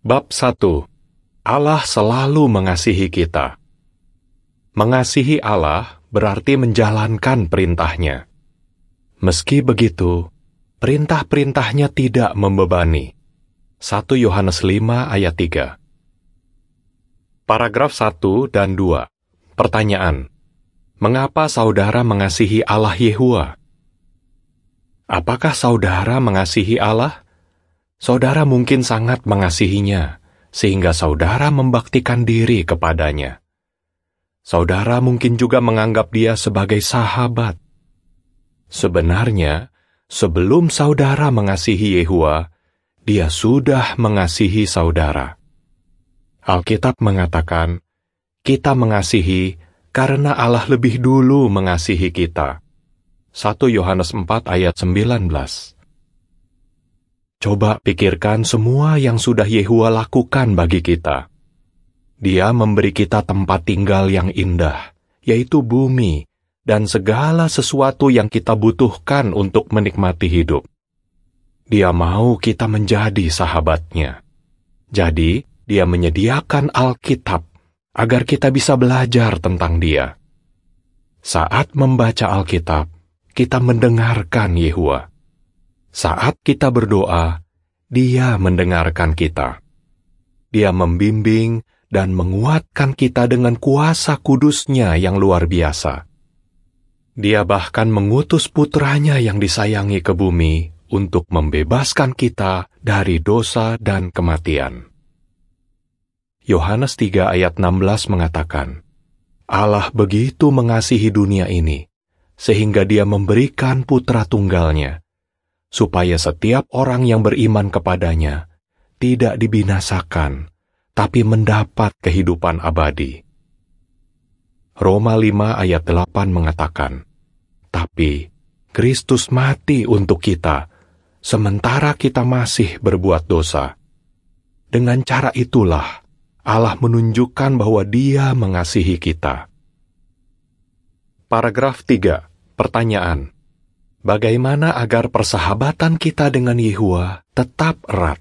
Bab 1. Allah selalu mengasihi kita. Mengasihi Allah berarti menjalankan perintahnya. Meski begitu, perintah-perintahnya tidak membebani. 1 Yohanes 5 ayat 3 Paragraf 1 dan 2 Pertanyaan Mengapa saudara mengasihi Allah Yehua? Apakah saudara mengasihi Allah? Saudara mungkin sangat mengasihinya, sehingga saudara membaktikan diri kepadanya. Saudara mungkin juga menganggap dia sebagai sahabat. Sebenarnya, sebelum saudara mengasihi Yehua, dia sudah mengasihi saudara. Alkitab mengatakan, "Kita mengasihi karena Allah lebih dulu mengasihi kita." 1 Yohanes 4 ayat 19. Coba pikirkan semua yang sudah Yehua lakukan bagi kita. Dia memberi kita tempat tinggal yang indah, yaitu bumi, dan segala sesuatu yang kita butuhkan untuk menikmati hidup. Dia mau kita menjadi sahabatnya. Jadi, dia menyediakan Alkitab agar kita bisa belajar tentang dia. Saat membaca Alkitab, kita mendengarkan Yehua. Saat kita berdoa, Dia mendengarkan kita. Dia membimbing dan menguatkan kita dengan kuasa kudusnya yang luar biasa. Dia bahkan mengutus putranya yang disayangi ke bumi untuk membebaskan kita dari dosa dan kematian. Yohanes 3 ayat 16 mengatakan, Allah begitu mengasihi dunia ini, sehingga dia memberikan putra tunggalnya, supaya setiap orang yang beriman kepadanya tidak dibinasakan, tapi mendapat kehidupan abadi. Roma 5 ayat 8 mengatakan, Tapi Kristus mati untuk kita, sementara kita masih berbuat dosa. Dengan cara itulah Allah menunjukkan bahwa dia mengasihi kita. Paragraf 3. Pertanyaan bagaimana agar persahabatan kita dengan Yehua tetap erat.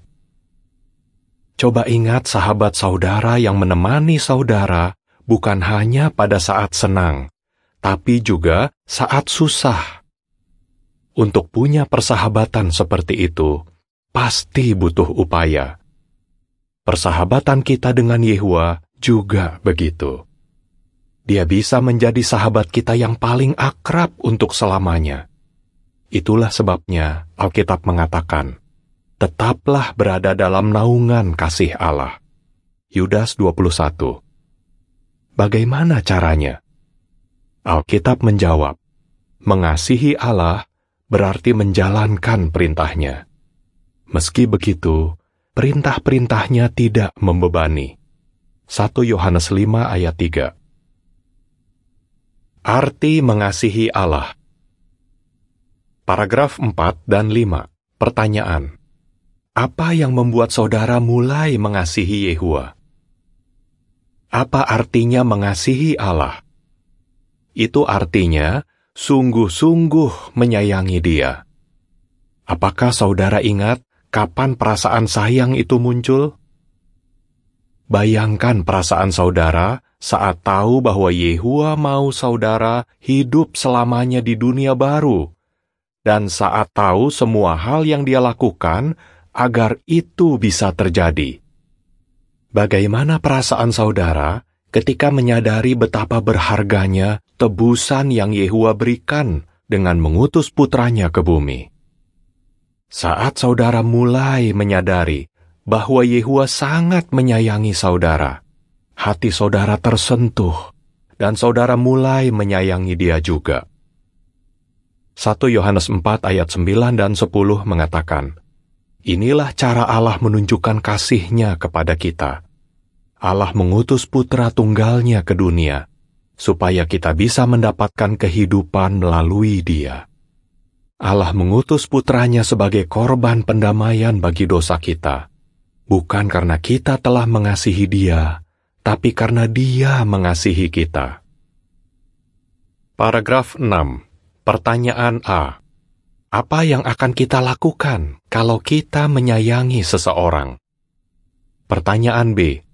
Coba ingat sahabat saudara yang menemani saudara bukan hanya pada saat senang, tapi juga saat susah. Untuk punya persahabatan seperti itu, pasti butuh upaya. Persahabatan kita dengan Yehua juga begitu. Dia bisa menjadi sahabat kita yang paling akrab untuk selamanya. Itulah sebabnya Alkitab mengatakan, Tetaplah berada dalam naungan kasih Allah. Yudas 21 Bagaimana caranya? Alkitab menjawab, Mengasihi Allah berarti menjalankan perintahnya. Meski begitu, perintah-perintahnya tidak membebani. 1 Yohanes 5 ayat 3 Arti mengasihi Allah Paragraf 4 dan 5. Pertanyaan. Apa yang membuat saudara mulai mengasihi Yehua? Apa artinya mengasihi Allah? Itu artinya sungguh-sungguh menyayangi Dia. Apakah saudara ingat kapan perasaan sayang itu muncul? Bayangkan perasaan saudara saat tahu bahwa Yehua mau saudara hidup selamanya di dunia baru dan saat tahu semua hal yang dia lakukan agar itu bisa terjadi. Bagaimana perasaan saudara ketika menyadari betapa berharganya tebusan yang Yehua berikan dengan mengutus putranya ke bumi? Saat saudara mulai menyadari bahwa Yehua sangat menyayangi saudara, hati saudara tersentuh, dan saudara mulai menyayangi dia juga. 1 Yohanes 4 ayat 9 dan 10 mengatakan, Inilah cara Allah menunjukkan kasihnya kepada kita. Allah mengutus putra tunggalnya ke dunia, supaya kita bisa mendapatkan kehidupan melalui dia. Allah mengutus putranya sebagai korban pendamaian bagi dosa kita, bukan karena kita telah mengasihi dia, tapi karena dia mengasihi kita. Paragraf 6 Pertanyaan A: Apa yang akan kita lakukan kalau kita menyayangi seseorang? Pertanyaan B: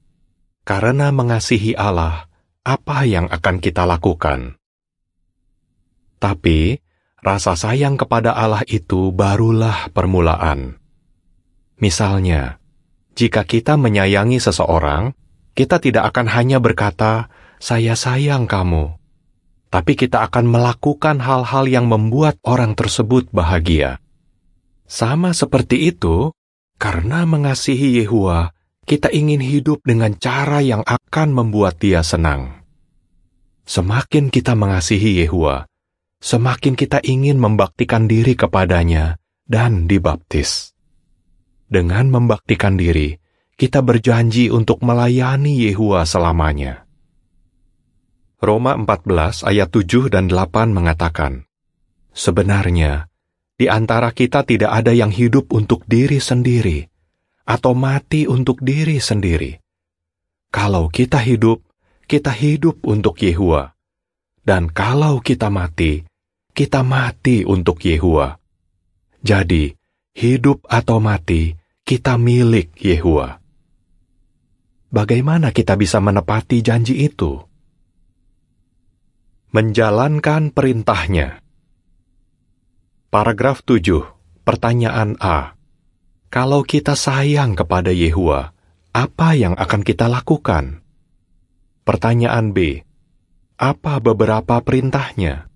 Karena mengasihi Allah, apa yang akan kita lakukan? Tapi rasa sayang kepada Allah itu barulah permulaan. Misalnya, jika kita menyayangi seseorang, kita tidak akan hanya berkata, "Saya sayang kamu," tapi kita akan melakukan hal-hal yang membuat orang tersebut bahagia. Sama seperti itu, karena mengasihi Yehua, kita ingin hidup dengan cara yang akan membuat dia senang. Semakin kita mengasihi Yehua, semakin kita ingin membaktikan diri kepadanya dan dibaptis. Dengan membaktikan diri, kita berjanji untuk melayani Yehua selamanya. Roma 14 ayat 7 dan 8 mengatakan, Sebenarnya, di antara kita tidak ada yang hidup untuk diri sendiri, atau mati untuk diri sendiri. Kalau kita hidup, kita hidup untuk Yehua. Dan kalau kita mati, kita mati untuk Yehua. Jadi, hidup atau mati, kita milik Yehua. Bagaimana kita bisa menepati janji itu? menjalankan perintahnya. Paragraf 7, pertanyaan A. Kalau kita sayang kepada Yehua, apa yang akan kita lakukan? Pertanyaan B. Apa beberapa perintahnya?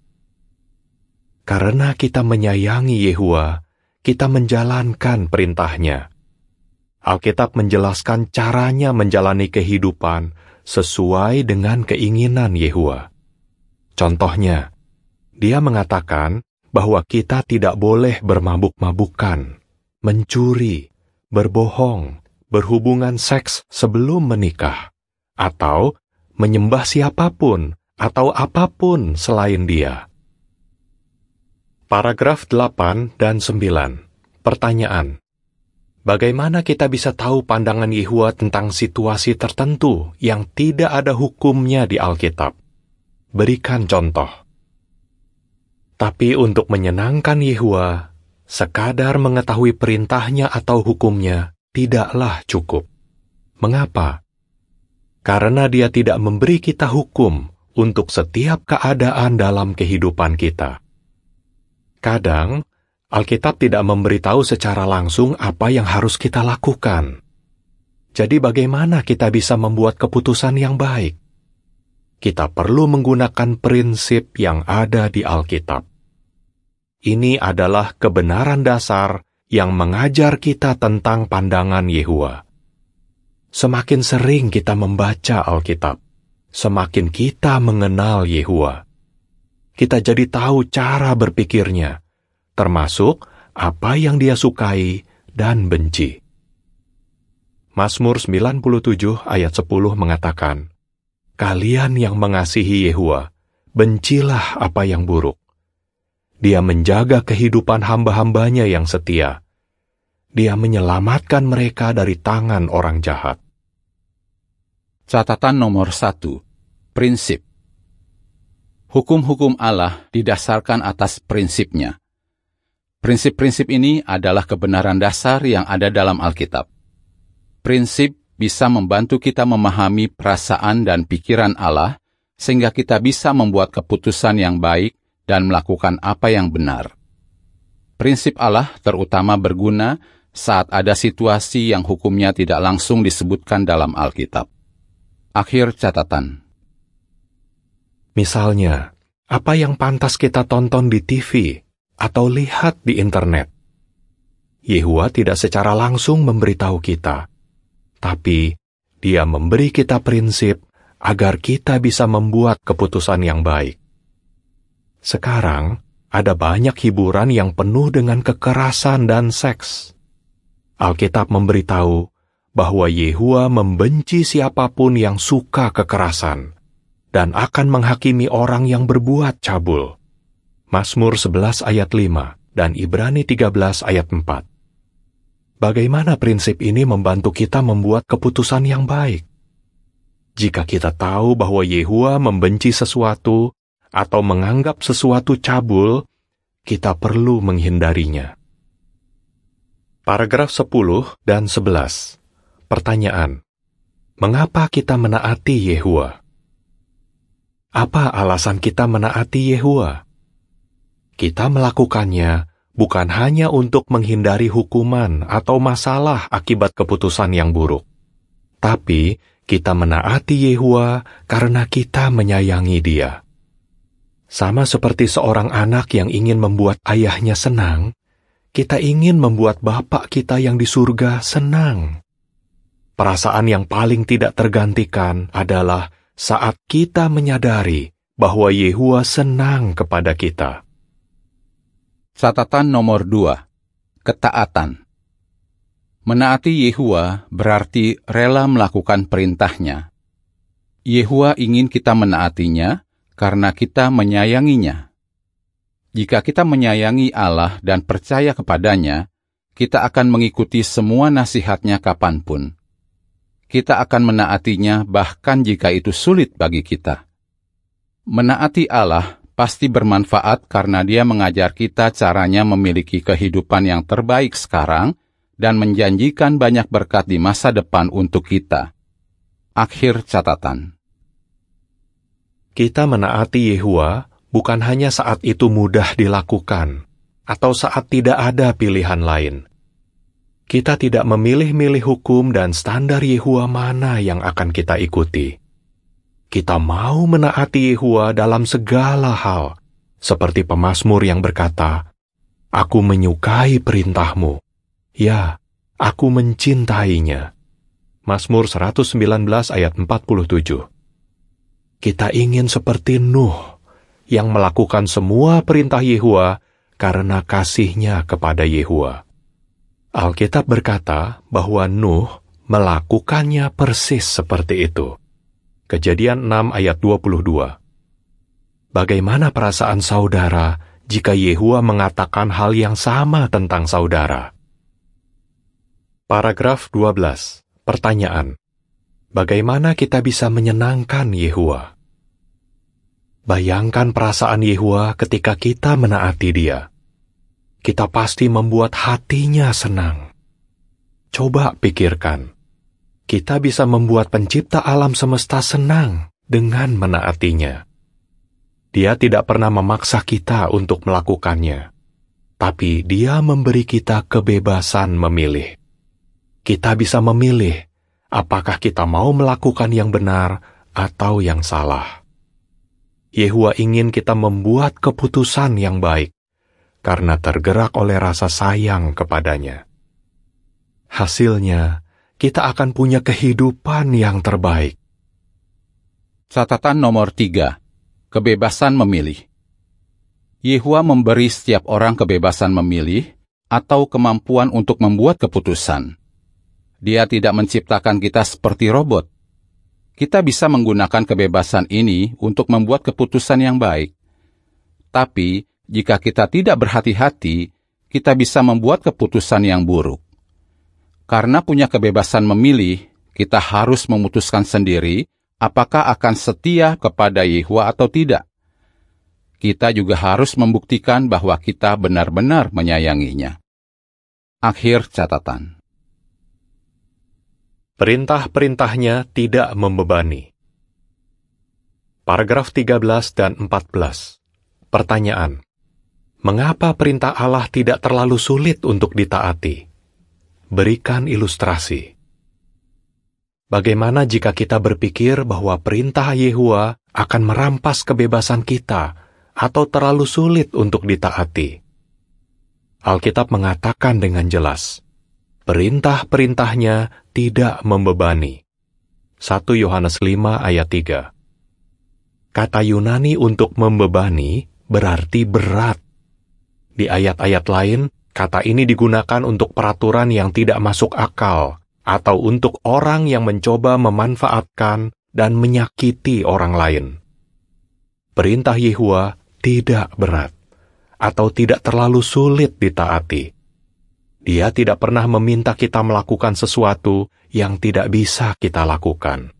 Karena kita menyayangi Yehua, kita menjalankan perintahnya. Alkitab menjelaskan caranya menjalani kehidupan sesuai dengan keinginan Yehua. Contohnya, dia mengatakan bahwa kita tidak boleh bermabuk-mabukan, mencuri, berbohong, berhubungan seks sebelum menikah, atau menyembah siapapun atau apapun selain dia. Paragraf 8 dan 9. Pertanyaan. Bagaimana kita bisa tahu pandangan Yehua tentang situasi tertentu yang tidak ada hukumnya di Alkitab? berikan contoh. Tapi untuk menyenangkan Yehua, sekadar mengetahui perintahnya atau hukumnya tidaklah cukup. Mengapa? Karena dia tidak memberi kita hukum untuk setiap keadaan dalam kehidupan kita. Kadang, Alkitab tidak memberitahu secara langsung apa yang harus kita lakukan. Jadi bagaimana kita bisa membuat keputusan yang baik? kita perlu menggunakan prinsip yang ada di Alkitab. Ini adalah kebenaran dasar yang mengajar kita tentang pandangan Yehua. Semakin sering kita membaca Alkitab, semakin kita mengenal Yehua. Kita jadi tahu cara berpikirnya, termasuk apa yang dia sukai dan benci. Mazmur 97 ayat 10 mengatakan, Kalian yang mengasihi Yehua, bencilah apa yang buruk. Dia menjaga kehidupan hamba-hambanya yang setia. Dia menyelamatkan mereka dari tangan orang jahat. Catatan nomor satu, prinsip. Hukum-hukum Allah didasarkan atas prinsipnya. Prinsip-prinsip ini adalah kebenaran dasar yang ada dalam Alkitab. Prinsip bisa membantu kita memahami perasaan dan pikiran Allah, sehingga kita bisa membuat keputusan yang baik dan melakukan apa yang benar. Prinsip Allah terutama berguna saat ada situasi yang hukumnya tidak langsung disebutkan dalam Alkitab. Akhir catatan. Misalnya, apa yang pantas kita tonton di TV atau lihat di internet? Yehua tidak secara langsung memberitahu kita, tapi Dia memberi kita prinsip agar kita bisa membuat keputusan yang baik. Sekarang, ada banyak hiburan yang penuh dengan kekerasan dan seks. Alkitab memberitahu bahwa Yehua membenci siapapun yang suka kekerasan dan akan menghakimi orang yang berbuat cabul. Mazmur 11 ayat 5 dan Ibrani 13 ayat 4. Bagaimana prinsip ini membantu kita membuat keputusan yang baik? Jika kita tahu bahwa Yehua membenci sesuatu atau menganggap sesuatu cabul, kita perlu menghindarinya. Paragraf 10 dan 11. Pertanyaan. Mengapa kita menaati Yehua? Apa alasan kita menaati Yehua? Kita melakukannya bukan hanya untuk menghindari hukuman atau masalah akibat keputusan yang buruk, tapi kita menaati Yehua karena kita menyayangi Dia. Sama seperti seorang anak yang ingin membuat ayahnya senang, kita ingin membuat Bapak kita yang di surga senang. Perasaan yang paling tidak tergantikan adalah saat kita menyadari bahwa Yehua senang kepada kita. Catatan nomor dua: Ketaatan. Menaati Yehua berarti rela melakukan perintahnya. Yehua ingin kita menaatinya karena kita menyayanginya. Jika kita menyayangi Allah dan percaya kepadanya, kita akan mengikuti semua nasihatnya kapanpun. Kita akan menaatinya bahkan jika itu sulit bagi kita. Menaati Allah pasti bermanfaat karena dia mengajar kita caranya memiliki kehidupan yang terbaik sekarang dan menjanjikan banyak berkat di masa depan untuk kita. Akhir catatan. Kita menaati Yehua bukan hanya saat itu mudah dilakukan atau saat tidak ada pilihan lain. Kita tidak memilih-milih hukum dan standar Yehua mana yang akan kita ikuti kita mau menaati Yehua dalam segala hal, seperti pemazmur yang berkata, Aku menyukai perintahmu. Ya, aku mencintainya. Mazmur 119 ayat 47 Kita ingin seperti Nuh, yang melakukan semua perintah Yehua karena kasihnya kepada Yehua. Alkitab berkata bahwa Nuh melakukannya persis seperti itu. Kejadian 6 ayat 22. Bagaimana perasaan saudara jika Yehua mengatakan hal yang sama tentang saudara? Paragraf 12. Pertanyaan. Bagaimana kita bisa menyenangkan Yehua? Bayangkan perasaan Yehua ketika kita menaati dia. Kita pasti membuat hatinya senang. Coba pikirkan kita bisa membuat pencipta alam semesta senang dengan menaatinya. Dia tidak pernah memaksa kita untuk melakukannya, tapi dia memberi kita kebebasan memilih. Kita bisa memilih apakah kita mau melakukan yang benar atau yang salah. Yehua ingin kita membuat keputusan yang baik karena tergerak oleh rasa sayang kepadanya. Hasilnya, kita akan punya kehidupan yang terbaik. Catatan nomor tiga, kebebasan memilih. Yehua memberi setiap orang kebebasan memilih atau kemampuan untuk membuat keputusan. Dia tidak menciptakan kita seperti robot. Kita bisa menggunakan kebebasan ini untuk membuat keputusan yang baik. Tapi, jika kita tidak berhati-hati, kita bisa membuat keputusan yang buruk. Karena punya kebebasan memilih, kita harus memutuskan sendiri apakah akan setia kepada Yehua atau tidak. Kita juga harus membuktikan bahwa kita benar-benar menyayanginya. Akhir catatan. Perintah-perintahnya tidak membebani. Paragraf 13 dan 14. Pertanyaan. Mengapa perintah Allah tidak terlalu sulit untuk ditaati? Berikan ilustrasi. Bagaimana jika kita berpikir bahwa perintah Yehua akan merampas kebebasan kita atau terlalu sulit untuk ditaati? Alkitab mengatakan dengan jelas, perintah-perintahnya tidak membebani. 1 Yohanes 5 ayat 3 Kata Yunani untuk membebani berarti berat. Di ayat-ayat lain, Kata ini digunakan untuk peraturan yang tidak masuk akal atau untuk orang yang mencoba memanfaatkan dan menyakiti orang lain. Perintah Yehua tidak berat atau tidak terlalu sulit ditaati. Dia tidak pernah meminta kita melakukan sesuatu yang tidak bisa kita lakukan.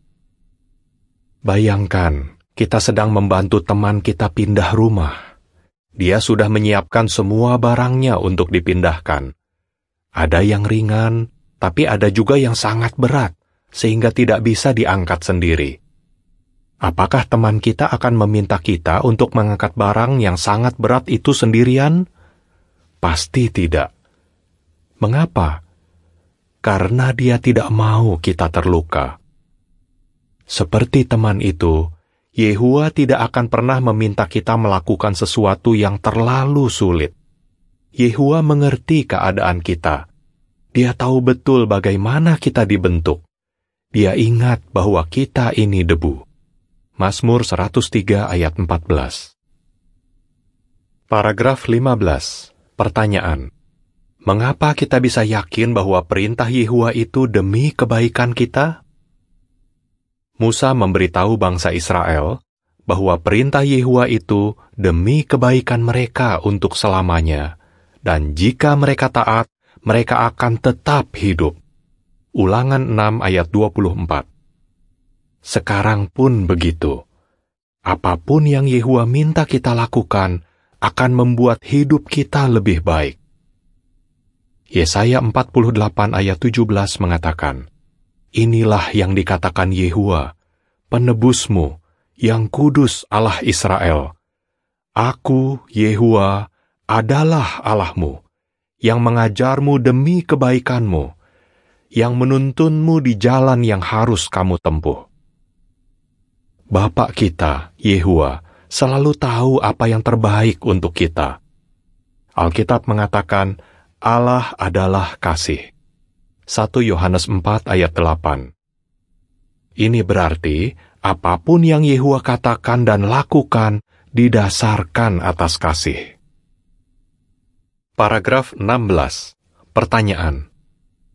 Bayangkan, kita sedang membantu teman kita pindah rumah. Dia sudah menyiapkan semua barangnya untuk dipindahkan. Ada yang ringan, tapi ada juga yang sangat berat, sehingga tidak bisa diangkat sendiri. Apakah teman kita akan meminta kita untuk mengangkat barang yang sangat berat itu sendirian? Pasti tidak. Mengapa? Karena dia tidak mau kita terluka. Seperti teman itu, Yehua tidak akan pernah meminta kita melakukan sesuatu yang terlalu sulit. Yehua mengerti keadaan kita. Dia tahu betul bagaimana kita dibentuk. Dia ingat bahwa kita ini debu. Mazmur 103 ayat 14. Paragraf 15. Pertanyaan. Mengapa kita bisa yakin bahwa perintah Yehua itu demi kebaikan kita? Musa memberitahu bangsa Israel bahwa perintah Yehua itu demi kebaikan mereka untuk selamanya, dan jika mereka taat, mereka akan tetap hidup. Ulangan 6 ayat 24 Sekarang pun begitu. Apapun yang Yehua minta kita lakukan akan membuat hidup kita lebih baik. Yesaya 48 ayat 17 mengatakan, Inilah yang dikatakan Yehua, penebusmu, yang kudus Allah Israel. Aku, Yehua, adalah Allahmu, yang mengajarmu demi kebaikanmu, yang menuntunmu di jalan yang harus kamu tempuh. Bapak kita, Yehua, selalu tahu apa yang terbaik untuk kita. Alkitab mengatakan, Allah adalah kasih. 1 Yohanes 4 ayat 8. Ini berarti apapun yang Yehua katakan dan lakukan didasarkan atas kasih. Paragraf 16. Pertanyaan.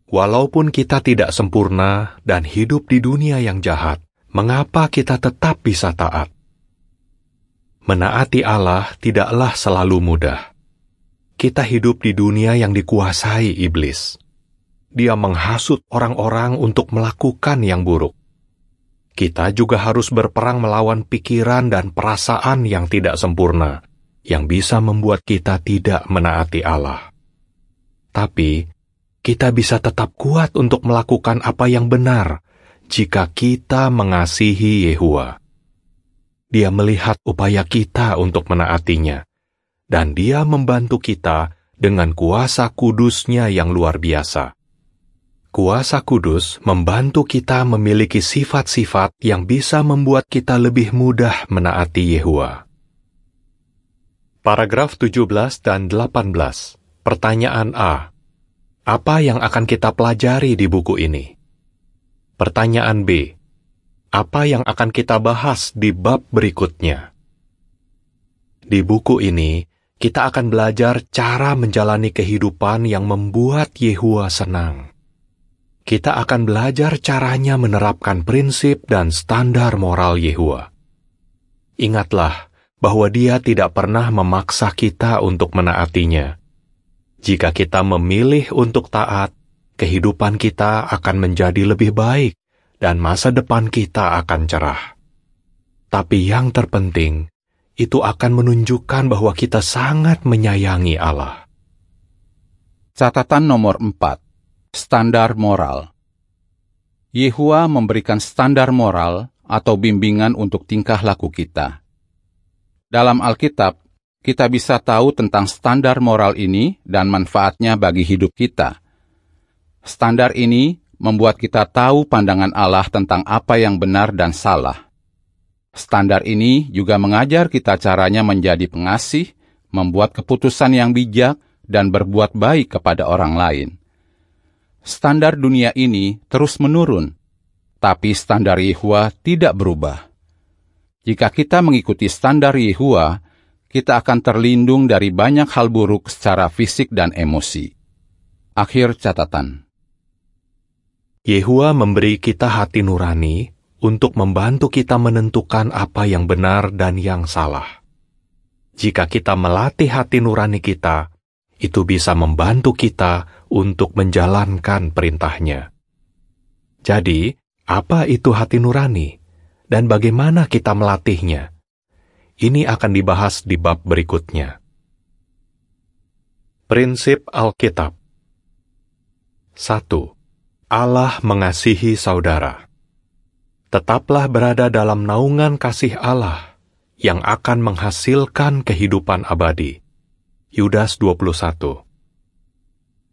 Walaupun kita tidak sempurna dan hidup di dunia yang jahat, mengapa kita tetap bisa taat? Menaati Allah tidaklah selalu mudah. Kita hidup di dunia yang dikuasai iblis dia menghasut orang-orang untuk melakukan yang buruk. Kita juga harus berperang melawan pikiran dan perasaan yang tidak sempurna, yang bisa membuat kita tidak menaati Allah. Tapi, kita bisa tetap kuat untuk melakukan apa yang benar jika kita mengasihi Yehua. Dia melihat upaya kita untuk menaatinya, dan dia membantu kita dengan kuasa kudusnya yang luar biasa. Kuasa Kudus membantu kita memiliki sifat-sifat yang bisa membuat kita lebih mudah menaati Yehua. Paragraf 17 dan 18. Pertanyaan A. Apa yang akan kita pelajari di buku ini? Pertanyaan B. Apa yang akan kita bahas di bab berikutnya? Di buku ini, kita akan belajar cara menjalani kehidupan yang membuat Yehua senang kita akan belajar caranya menerapkan prinsip dan standar moral Yehua. Ingatlah bahwa Dia tidak pernah memaksa kita untuk menaatinya. Jika kita memilih untuk taat, kehidupan kita akan menjadi lebih baik dan masa depan kita akan cerah. Tapi yang terpenting, itu akan menunjukkan bahwa kita sangat menyayangi Allah. Catatan nomor 4 standar moral. Yehua memberikan standar moral atau bimbingan untuk tingkah laku kita. Dalam Alkitab, kita bisa tahu tentang standar moral ini dan manfaatnya bagi hidup kita. Standar ini membuat kita tahu pandangan Allah tentang apa yang benar dan salah. Standar ini juga mengajar kita caranya menjadi pengasih, membuat keputusan yang bijak, dan berbuat baik kepada orang lain standar dunia ini terus menurun, tapi standar Yehua tidak berubah. Jika kita mengikuti standar Yehua, kita akan terlindung dari banyak hal buruk secara fisik dan emosi. Akhir catatan. Yehua memberi kita hati nurani untuk membantu kita menentukan apa yang benar dan yang salah. Jika kita melatih hati nurani kita, itu bisa membantu kita untuk menjalankan perintahnya. Jadi, apa itu hati nurani dan bagaimana kita melatihnya? Ini akan dibahas di bab berikutnya. Prinsip Alkitab 1. Allah mengasihi saudara. Tetaplah berada dalam naungan kasih Allah yang akan menghasilkan kehidupan abadi. Yudas 21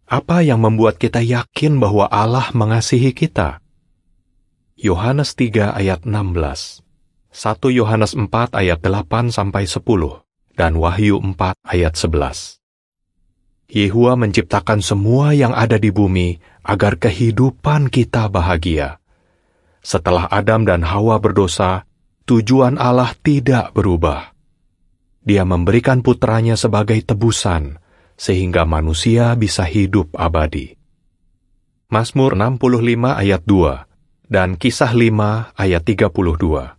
apa yang membuat kita yakin bahwa Allah mengasihi kita? Yohanes 3 ayat 16, 1 Yohanes 4 ayat 8 sampai 10, dan Wahyu 4 ayat 11. Yehua menciptakan semua yang ada di bumi agar kehidupan kita bahagia. Setelah Adam dan Hawa berdosa, tujuan Allah tidak berubah. Dia memberikan putranya sebagai tebusan sehingga manusia bisa hidup abadi. Masmur 65 ayat 2 dan Kisah 5 ayat 32.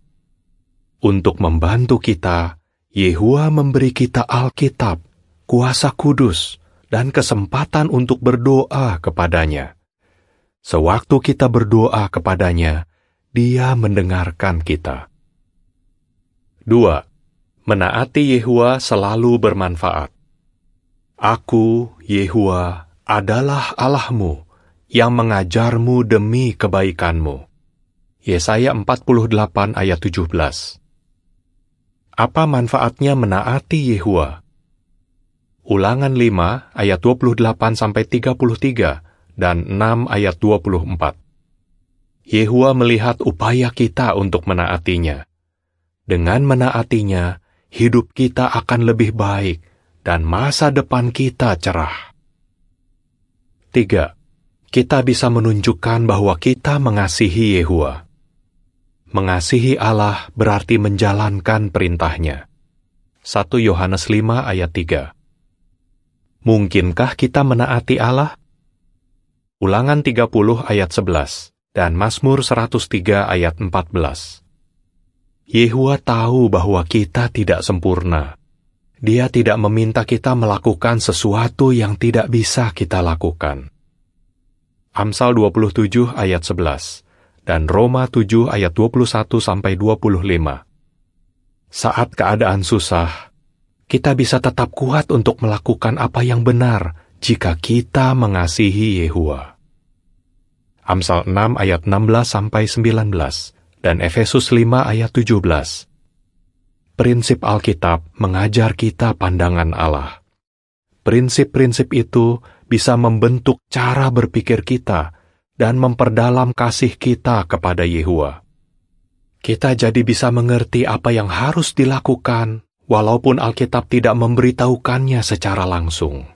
Untuk membantu kita, Yehua memberi kita Alkitab, kuasa kudus, dan kesempatan untuk berdoa kepadanya. Sewaktu kita berdoa kepadanya, dia mendengarkan kita. 2. Menaati Yehua selalu bermanfaat. Aku, Yehua, adalah Allahmu yang mengajarmu demi kebaikanmu. Yesaya 48 ayat 17 Apa manfaatnya menaati Yehua? Ulangan 5 ayat 28 sampai 33 dan 6 ayat 24. Yehua melihat upaya kita untuk menaatinya. Dengan menaatinya, hidup kita akan lebih baik dan masa depan kita cerah. Tiga, Kita bisa menunjukkan bahwa kita mengasihi Yehua. Mengasihi Allah berarti menjalankan perintahnya. 1 Yohanes 5 ayat 3 Mungkinkah kita menaati Allah? Ulangan 30 ayat 11 dan Mazmur 103 ayat 14. Yehua tahu bahwa kita tidak sempurna, dia tidak meminta kita melakukan sesuatu yang tidak bisa kita lakukan. Amsal 27 ayat 11 dan Roma 7 ayat 21 sampai 25. Saat keadaan susah, kita bisa tetap kuat untuk melakukan apa yang benar jika kita mengasihi Yehua. Amsal 6 ayat 16 sampai 19 dan Efesus 5 ayat 17 prinsip Alkitab mengajar kita pandangan Allah. Prinsip-prinsip itu bisa membentuk cara berpikir kita dan memperdalam kasih kita kepada Yehua. Kita jadi bisa mengerti apa yang harus dilakukan, walaupun Alkitab tidak memberitahukannya secara langsung.